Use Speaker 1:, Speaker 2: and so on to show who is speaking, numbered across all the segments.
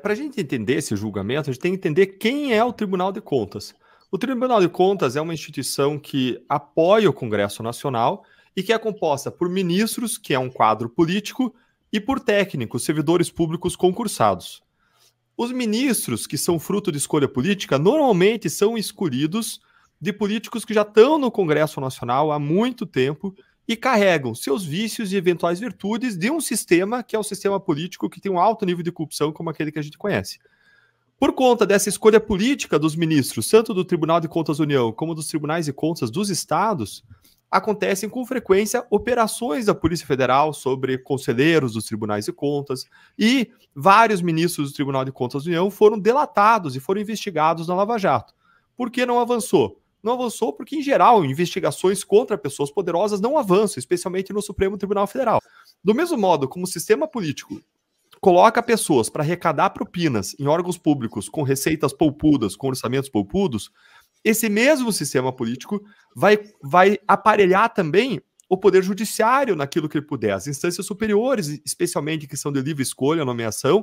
Speaker 1: Para a gente entender esse julgamento, a gente tem que entender quem é o Tribunal de Contas. O Tribunal de Contas é uma instituição que apoia o Congresso Nacional e que é composta por ministros, que é um quadro político, e por técnicos, servidores públicos concursados. Os ministros, que são fruto de escolha política, normalmente são escolhidos de políticos que já estão no Congresso Nacional há muito tempo e carregam seus vícios e eventuais virtudes de um sistema que é o um sistema político que tem um alto nível de corrupção como aquele que a gente conhece. Por conta dessa escolha política dos ministros, tanto do Tribunal de Contas da União como dos Tribunais de Contas dos Estados, acontecem com frequência operações da Polícia Federal sobre conselheiros dos Tribunais de Contas e vários ministros do Tribunal de Contas da União foram delatados e foram investigados na Lava Jato. Por que não avançou? não avançou porque, em geral, investigações contra pessoas poderosas não avançam, especialmente no Supremo Tribunal Federal. Do mesmo modo como o sistema político coloca pessoas para arrecadar propinas em órgãos públicos com receitas poupudas, com orçamentos poupudos, esse mesmo sistema político vai, vai aparelhar também o poder judiciário naquilo que ele puder, as instâncias superiores, especialmente que são de livre escolha, nomeação,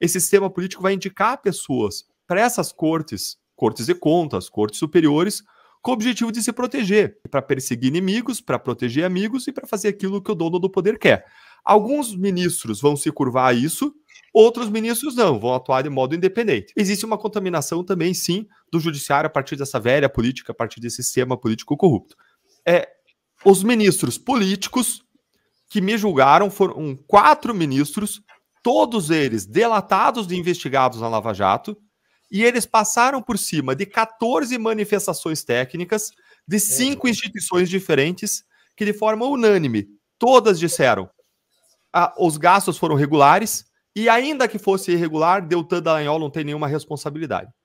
Speaker 1: esse sistema político vai indicar pessoas para essas cortes, cortes de contas, cortes superiores, com o objetivo de se proteger, para perseguir inimigos, para proteger amigos e para fazer aquilo que o dono do poder quer. Alguns ministros vão se curvar a isso, outros ministros não, vão atuar de modo independente. Existe uma contaminação também, sim, do judiciário a partir dessa velha política, a partir desse sistema político corrupto. É, os ministros políticos que me julgaram foram quatro ministros, todos eles delatados e investigados na Lava Jato, e eles passaram por cima de 14 manifestações técnicas de cinco é. instituições diferentes que, de forma unânime, todas disseram ah, os gastos foram regulares e, ainda que fosse irregular, Deltan Dallagnol não tem nenhuma responsabilidade.